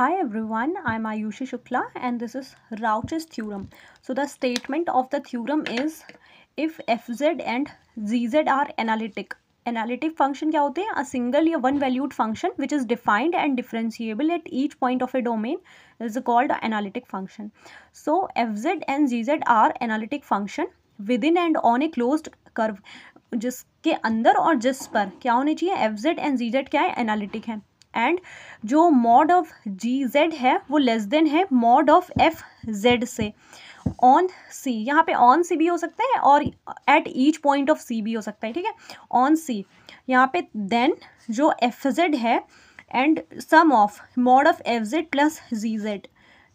Hi everyone, I'm Ayushi Shukla and this is Rauch's theorem. So the statement of the theorem is if fz and zz are analytic. Analytic function kya hote? हैं A single या one valued function which is defined and differentiable at each point of a domain is called analytic function. So fz and zz are analytic function within and on a closed curve जिसके अंदर और जिस पर क्या होने चाहिए F Z and G Z क्या है एनालिटिक है एंड जो मॉड ऑफ जी जेड है वो लेस देन है मॉड ऑफ एफ जेड से ऑन सी यहाँ पे ऑन सी भी हो सकता है और at each point of C भी हो सकता है ठीक है ऑन सी यहाँ पे देन जो एफ जेड है and sum of mod of F Z plus G Z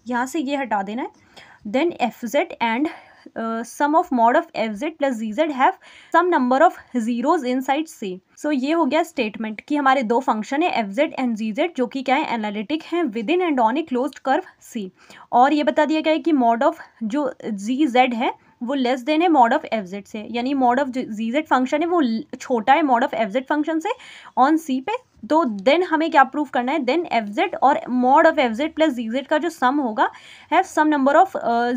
यहाँ से ये हटा देना है then F Z and uh, sum of mod of fz plus zz have some number of zeros inside c so ये हो गया स्टेटमेंट कि हमारे दो फंक्शन है F Z and G Z जो कि क्या है एनालिटिक हैं within and on a close curve C और ये बता दिया गया है कि मॉड ऑफ जो जी जेड है वो लेस देन है मॉड ऑफ एफ जेड से यानी mod of G Z function है वो छोटा है mod of F Z function से ऑन सी पे तो देन हमें क्या प्रूव करना है देन एफ और mod of F plus G का जो सम होगा have some number of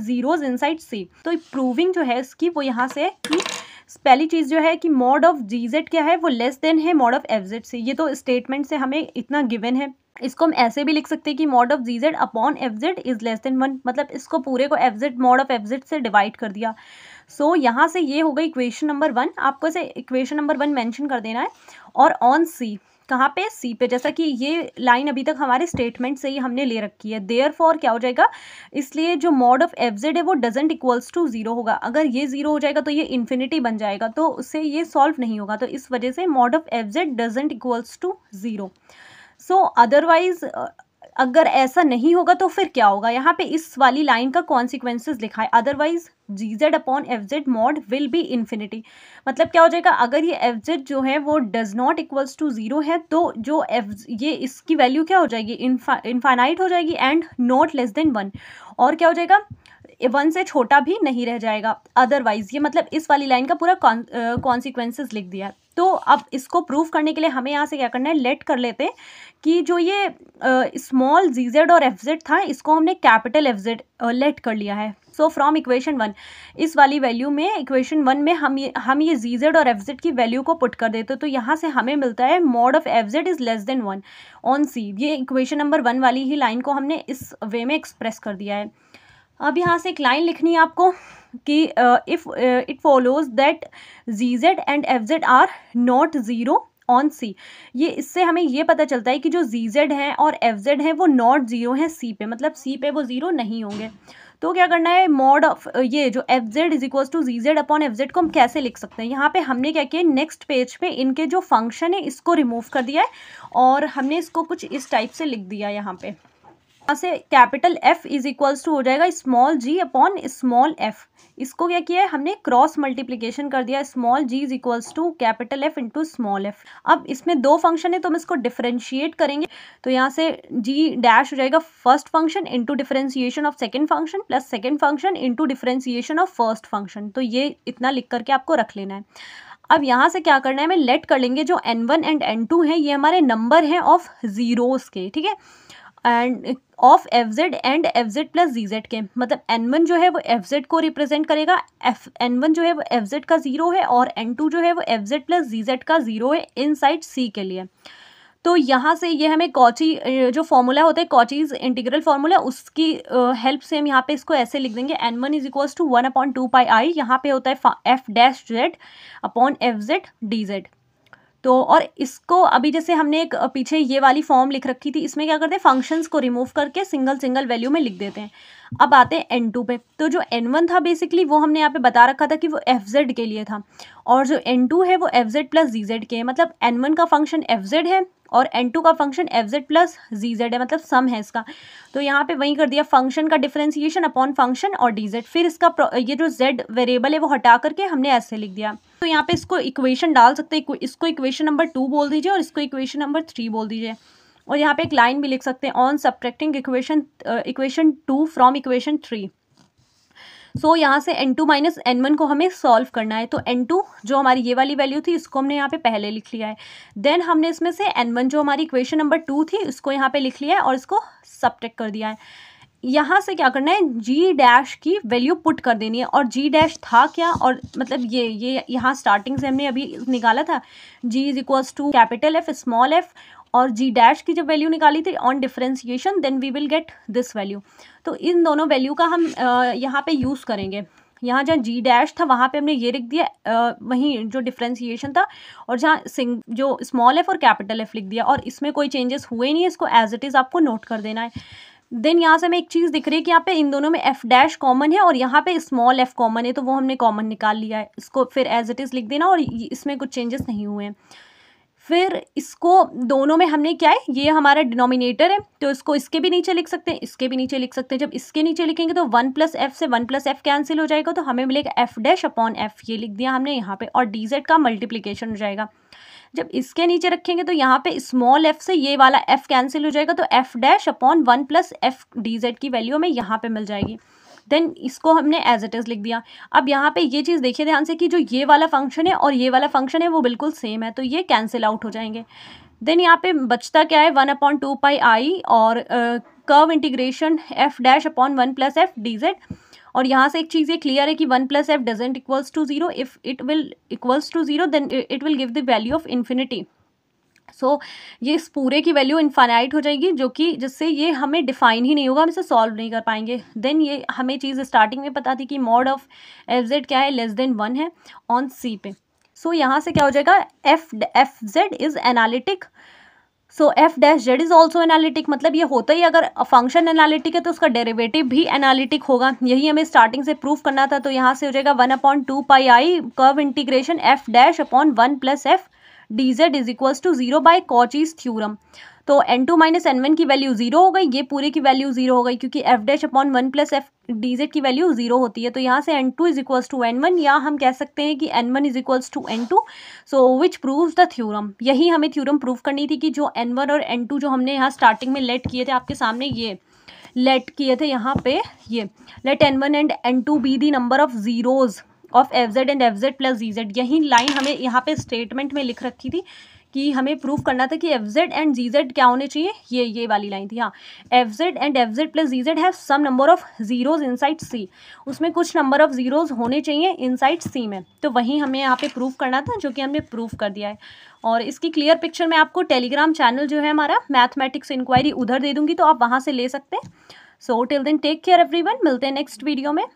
zeros inside C तो प्रूविंग जो है इसकी वो यहाँ से है कि पहली चीज़ जो है कि मॉड ऑफ जी जेड क्या है वो लेस देन है मॉड ऑफ एफ जेड से ये तो स्टेटमेंट से हमें इतना गिवन है इसको हम ऐसे भी लिख सकते हैं कि mod of G Z upon F Z is less than one मतलब इसको पूरे को F Z mod of F Z से डिवाइड कर दिया सो so, यहाँ से ये होगा इक्वेशन नंबर वन आपको इसे इक्वेशन नंबर वन मैंशन कर देना है और ऑन सी कहाँ पे सी पे जैसा कि ये लाइन अभी तक हमारे स्टेटमेंट से ही हमने ले रखी है देयर फॉर क्या हो जाएगा इसलिए जो मॉड ऑफ एफ जेड है वो डजेंट इक्वल्स टू जीरो होगा अगर ये जीरो हो जाएगा तो ये इन्फिनिटी बन जाएगा तो उससे ये सॉल्व नहीं होगा तो इस वजह से mod of F Z doesn't equals to zero so otherwise अगर ऐसा नहीं होगा तो फिर क्या होगा यहाँ पे इस वाली लाइन का कॉन्सिक्वेंसेज लिखा है otherwise G Z upon F Z mod will be infinity मतलब क्या हो जाएगा अगर ये एफ जेड जो है वो does not equals to zero है तो जो एफ ये इसकी वैल्यू क्या हो जाएगी इन्फाइनाइट हो जाएगी and not less than one और क्या हो जाएगा वन से छोटा भी नहीं रह जाएगा अदरवाइज ये मतलब इस वाली लाइन का पूरा कॉन्सिक्वेंसेज लिख दिया है तो अब इसको प्रूव करने के लिए हमें यहाँ से क्या करना है लेट कर लेते हैं कि जो ये स्मॉल जी जेड और एफ जेड था इसको हमने कैपिटल एफ जेड लेट कर लिया है सो फ्रॉम इक्वेशन वन इस वाली वैल्यू में इक्वेशन वन में हम ये हम ये जी जेड और एफ जेड की वैल्यू को पुट कर देते तो यहाँ से हमें मिलता है mod of F Z is less than one on C ये इक्वेशन नंबर वन वाली ही लाइन को हमने इस वे में एक्सप्रेस कर दिया है अब यहाँ से एक लाइन लिखनी है आपको कि if it follows that G Z and F Z are not zero on C ये इससे हमें ये पता चलता है कि जो जी जेड है और एफ जेड है वो नॉट ज़ीरो है सी पे मतलब सी पे वो ज़ीरो नहीं होंगे तो क्या करना है मॉड ऑफ uh, ये जो F Z is equals to G Z upon F Z को हम कैसे लिख सकते हैं यहाँ पे हमने क्या किया नेक्स्ट पेज पे इनके जो फंक्शन है इसको रिमूव कर दिया है और हमने इसको कुछ इस टाइप से लिख दिया यहाँ पे यहाँ से capital F is equals to हो जाएगा small G upon small F इसको क्या किया है हमने क्रॉस मल्टीप्लीकेशन कर दिया small G is equals to capital F into small F अब इसमें दो फंक्शन है तो हम इसको डिफ्रेंशिएट करेंगे तो यहाँ से जी डैश हो जाएगा first function into differentiation of second function plus second function into differentiation of first function तो ये इतना लिख करके आपको रख लेना है अब यहाँ से क्या करना है हमें लेट कर लेंगे जो N one and N two है ये हमारे नंबर हैं ऑफ ज़ीरोज़ के ठीक है and of F Z and F Z plus G Z के मतलब एन वन जो है वो एफ जेड को रिप्रेजेंट करेगा एफ एन वन जो है वो एफ जेड का जीरो है और एन टू जो है वो F Z plus G Z का जीरो है इन साइड सी के लिए तो यहाँ से ये हमें कॉची जो फॉर्मूला होता है कॉचीज इंटीग्रल फार्मूला उसकी हेल्प से हम यहाँ पे इसको ऐसे लिख देंगे N one is equals to one upon two pi I यहाँ पे होता है F dash Z upon F Z D Z तो और इसको अभी जैसे हमने एक पीछे ये वाली फॉर्म लिख रखी थी इसमें क्या करते हैं फंक्शंस को रिमूव करके सिंगल सिंगल वैल्यू में लिख देते हैं अब आते हैं एन टू पे तो जो एन वन था बेसिकली वो हमने यहाँ पे बता रखा था कि वो एफ जेड के लिए था और जो एन टू है वो F Z plus G Z के मतलब है मतलब एन वन का फंक्शन एफ जेड है और एन टू का function F Z plus G Z है मतलब सम है इसका तो यहाँ पे वही कर दिया फंक्शन का डिफ्रेंसिएशन अपॉन फंक्शन और डी जेड फिर इसका ये जो जेड वेरिएबल है वो हटा करके हमने ऐसे लिख दिया तो यहाँ पे इसको इक्वेशन डाल सकते हैं इसको इक्वेशन नंबर टू बोल दीजिए और इसको इक्वेशन नंबर थ्री बोल दीजिए और यहाँ पे एक लाइन भी लिख सकते हैं on subtracting equation equation two from equation three so so, यहाँ से N two minus N one को हमें सॉल्व करना है तो एन टू जो हमारी ये वाली वैल्यू थी इसको हमने यहाँ पे पहले लिख लिया है देन हमने इसमें से एन वन जो हमारी इक्वेशन नंबर टू थी इसको यहाँ पे लिख लिया है और इसको सब्ट्रैक्ट कर दिया है यहाँ से क्या करना है जी डैश की वैल्यू पुट कर देनी है और जी डैश था क्या और मतलब ये ये यहाँ स्टार्टिंग से हमने अभी निकाला था G is equals to capital F small F और जी डैश की जब वैल्यू निकाली थी on differentiation then we will get this value तो इन दोनों वैल्यू का हम यहाँ पे यूज़ करेंगे यहाँ जहाँ जी डैश था वहाँ पे हमने ये लिख दिया आ, वहीं जो डिफ्रेंसिएशन था और जहाँ सिंग जो स्मॉल एफ और कैपिटल एफ लिख दिया और इसमें कोई चेंजेस हुए नहीं है इसको एज इट इज़ आपको नोट कर देना है देन यहाँ से हमें एक चीज़ दिख रही है कि यहाँ पे इन दोनों में एफ डैश कॉमन है और यहाँ पे स्मॉल एफ कॉमन है तो वो हमने कॉमन निकाल लिया है इसको फिर एज इट इज़ लिख देना और इसमें कुछ चेंजेस नहीं हुए हैं फिर इसको दोनों में हमने क्या है ये हमारा डिनोमिनेटर है तो इसको इसके भी नीचे लिख सकते हैं इसके भी नीचे लिख सकते हैं जब इसके नीचे लिखेंगे तो वन प्लस एफ से वन प्लस एफ कैंसिल हो जाएगा तो हमें मिलेगा एफ डैश अपॉन एफ ये लिख दिया हमने यहाँ पे और डी जेड का मल्टीप्लीकेशन हो जाएगा जब इसके नीचे रखेंगे तो यहाँ पे स्मॉल एफ से ये वाला एफ कैंसिल हो जाएगा तो F dash upon one plus F D Z की वैल्यू हमें यहाँ पे मिल जाएगी देन इसको हमने एज इट इज़ लिख दिया अब यहाँ पे ये चीज़ देखिए ध्यान से कि जो ये वाला फंक्शन है और ये वाला फंक्शन है वो बिल्कुल सेम है तो ये कैंसिल आउट हो जाएंगे देन यहाँ पे बचता क्या है one upon two pi I और curve integration F dash upon one plus F D Z और यहाँ से एक चीज़ ये क्लियर है कि one plus F doesn't equals to zero if it will equals to zero then it will give the value of infinity so so, ये इस पूरे की वैल्यू इन्फाइनाइट हो जाएगी जो कि जिससे ये हमें डिफाइन ही नहीं होगा हम इसे सॉल्व नहीं कर पाएंगे देन ये हमें चीज़ स्टार्टिंग में पता थी कि मॉड ऑफ एफ जेड क्या है लेस देन वन है ऑन सी पे सो so, यहाँ से क्या हो जाएगा F F Z is analytic so F dash Z is also analytic मतलब ये होता ही अगर फंक्शन एनालिटिक है तो उसका डेरिवेटिव भी एनालिटिक होगा यही हमें स्टार्टिंग से प्रूव करना था तो यहाँ से हो जाएगा one upon two pi I curve integration F dash upon one plus F D Z is equals to zero by Cauchy's theorem तो N two minus N one की वैल्यू जीरो हो गई ये पूरे की वैल्यू जीरो हो गई क्योंकि F dash upon one plus F D Z की वैल्यू जीरो होती है तो यहाँ से N two is equals to N one या हम कह सकते हैं कि N one is equals to N two so which prove the theorem यही हमें थ्योरम प्रूव करनी थी कि जो एन वन और एन टू जो हमने यहाँ स्टार्टिंग में लेट किए थे आपके सामने ये लेट किए थे यहाँ पे ये let N one and N two be the number of zeros of F Z and F Z plus G Z यही लाइन हमें यहाँ पे स्टेटमेंट में लिख रखी थी कि हमें प्रूफ करना था कि F Z and G Z क्या होने चाहिए ये ये वाली लाइन थी हाँ F Z and F Z plus G Z have some number of zeros inside C उसमें कुछ नंबर ऑफ जीरोज होने चाहिए इनसाइड सी में तो वहीं हमें यहाँ पे प्रूफ करना था जो कि हमने प्रूफ कर दिया है और इसकी क्लियर पिक्चर मैं आपको टेलीग्राम चैनल जो है हमारा मैथमेटिक्स इंक्वायरी उधर दे दूंगी तो आप वहाँ से ले सकते हैं so till then take care everyone मिलते हैं नेक्स्ट वीडियो में